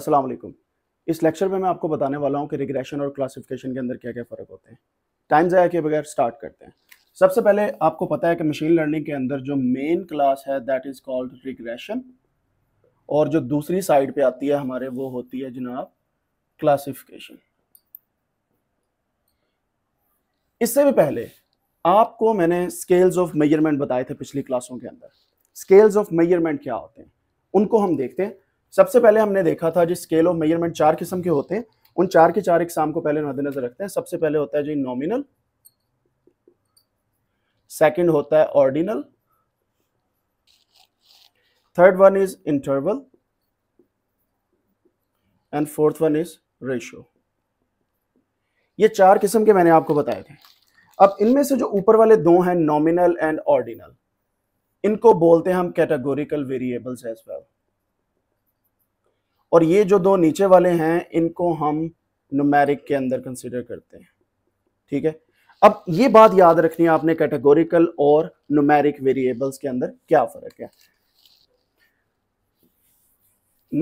अस्सलाम वालेकुम इस लेक्चर में मैं आपको बताने वाला हूँ कि रिग्रेशन और क्लासिफिकेशन के अंदर क्या क्या फ़र्क होते हैं टाइम ज़ाया के बगैर स्टार्ट करते हैं सबसे पहले आपको पता है कि मशीन लर्निंग के अंदर जो मेन क्लास है दैट इज़ कॉल्ड रिग्रेशन और जो दूसरी साइड पे आती है हमारे वो होती है जनाब क्लासिफिकेशन इससे भी पहले आपको मैंने स्केल्स ऑफ मेजरमेंट बताए थे पिछली क्लासों के अंदर स्केल्स ऑफ मेजरमेंट क्या होते हैं उनको हम देखते हैं सबसे पहले हमने देखा था जिस स्केल ऑफ मेजरमेंट चार किस्म के होते हैं उन चार के चार एग्जाम को पहले मद्देनजर रखते हैं सबसे पहले होता है जी नॉमिनल सेकंड होता है ordinal third one is interval and fourth one is ratio ये चार किस्म के मैंने आपको बताए थे अब इनमें से जो ऊपर वाले दो हैं नॉमिनल एंड ऑर्डिनल इनको बोलते हैं हम कैटेगोरिकल वेरिएबल्स एज वेल और ये जो दो नीचे वाले हैं इनको हम नुमेरिक के अंदर कंसिडर करते हैं ठीक है अब ये बात याद रखनी है आपने कैटेगोरिकल और नुमेरिक वेरिएबल्स के अंदर क्या फर्क है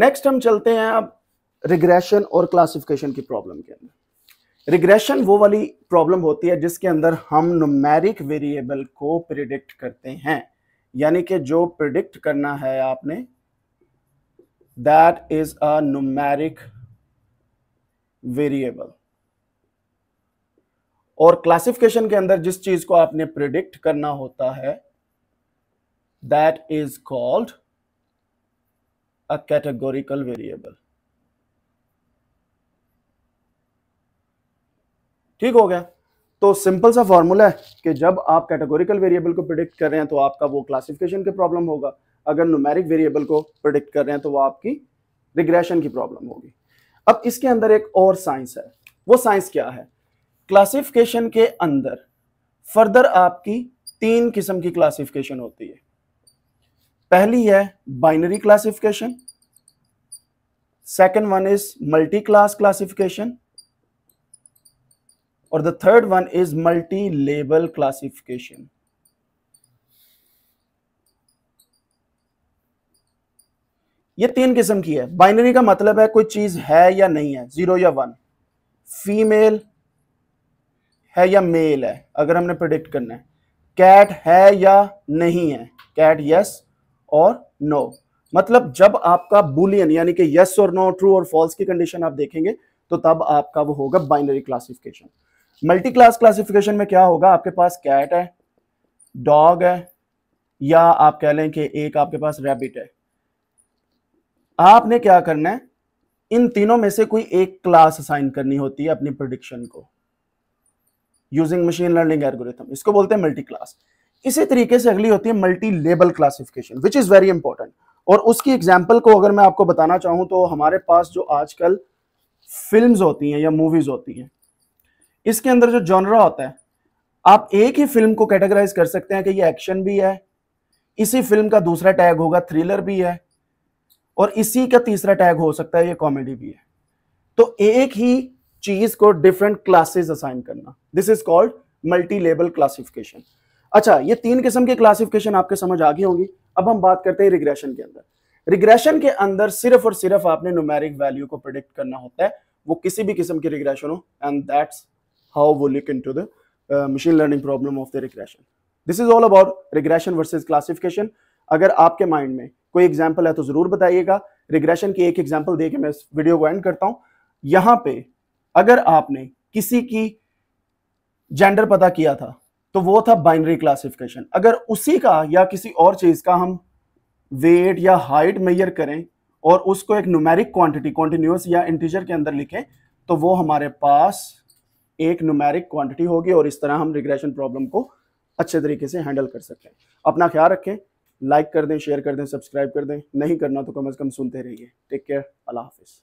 नेक्स्ट हम चलते हैं अब रिग्रेशन और क्लासिफिकेशन की प्रॉब्लम के अंदर रिग्रेशन वो वाली प्रॉब्लम होती है जिसके अंदर हम नुमेरिक वेरिएबल को प्रिडिक्ट करते हैं यानी कि जो प्रिडिक्ट करना है आपने that is a numeric variable और क्लासिफिकेशन के अंदर जिस चीज को आपने प्रिडिक्ट करना होता है that is called a categorical variable ठीक हो गया तो सिंपल सा फॉर्मूला है कि जब आप कैटेगोरिकल वेरिएबल को प्रिडिक्ट कर रहे हैं तो आपका वो क्लासिफिकेशन के प्रॉब्लम होगा अगर नुमेरिक वेरिएबल को प्रोडिक्ट कर रहे हैं तो वो आपकी रिग्रेशन की प्रॉब्लम होगी अब इसके अंदर एक और साइंस है वो साइंस क्या है क्लासिफिकेशन के अंदर फर्दर आपकी तीन किस्म की क्लासिफिकेशन होती है पहली है binary classification second one is multi class classification और the third one is multi label classification ये तीन किस्म की है बाइनरी का मतलब है कोई चीज है या नहीं है जीरो या वन फीमेल है या मेल है अगर हमने प्रिडिक्ट करना है कैट है या नहीं है कैट यस और नो मतलब जब आपका बुलियन यानी कि यस और नो ट्रू और फॉल्स की कंडीशन आप देखेंगे तो तब आपका वो होगा binary classification multi class classification में क्या होगा आपके पास कैट है डॉग है या आप कह लें कि एक आपके पास रैबिट है आपने क्या करना है इन तीनों में से कोई एक क्लास असाइन करनी होती है अपनी प्रोडिक्शन को यूजिंग मशीन लर्निंग एल्गोरिथम इसको बोलते हैं मल्टी क्लास इसी तरीके से अगली होती है multi label classification which is very important और उसकी एग्जाम्पल को अगर मैं आपको बताना चाहूं तो हमारे पास जो आजकल फिल्म होती हैं या मूवीज होती हैं इसके अंदर जो जॉनरा होता है आप एक ही फिल्म को कैटेगराइज कर सकते हैं कि ये एक्शन भी है इसी फिल्म का दूसरा टैग होगा थ्रिलर भी है और इसी का तीसरा टैग हो सकता है ये कॉमेडी भी है तो एक ही चीज को डिफरेंट क्लासेस असाइन करना this is called multi level classification अच्छा ये तीन किस्म के क्लासिफिकेशन आपके समझ आ गई होंगी अब हम बात करते हैं रिग्रेशन के अंदर रिग्रेशन के अंदर सिर्फ और सिर्फ आपने न्यूमेरिक वैल्यू को प्रिडिक्ट करना होता है वो किसी भी किस्म की रिग्रेशन हो एंड दैट्स हाउ वो look into the machine learning problem of the regression this is all about regression versus classification अगर आपके माइंड में कोई एग्जाम्पल है तो ज़रूर बताइएगा रिग्रेशन की एक एग्जाम्पल दे के मैं इस वीडियो को एंड करता हूं यहां पे अगर आपने किसी की जेंडर पता किया था तो वो था बाइनरी क्लासिफिकेशन अगर उसी का या किसी और चीज़ का हम वेट या हाइट मेयर करें और उसको एक न्यूमेरिक क्वांटिटी कॉन्टिन्यूस या इंटीजर के अंदर लिखें तो वो हमारे पास एक न्यूमेरिक क्वांटिटी होगी और इस तरह हम रिग्रेशन प्रॉब्लम को अच्छे तरीके से हैंडल कर सकते हैं अपना ख्याल रखें लाइक कर दें शेयर कर दें सब्सक्राइब कर दें नहीं करना तो कम अज़ कम सुनते रहिए टेक केयर अल्लाह हाफिज़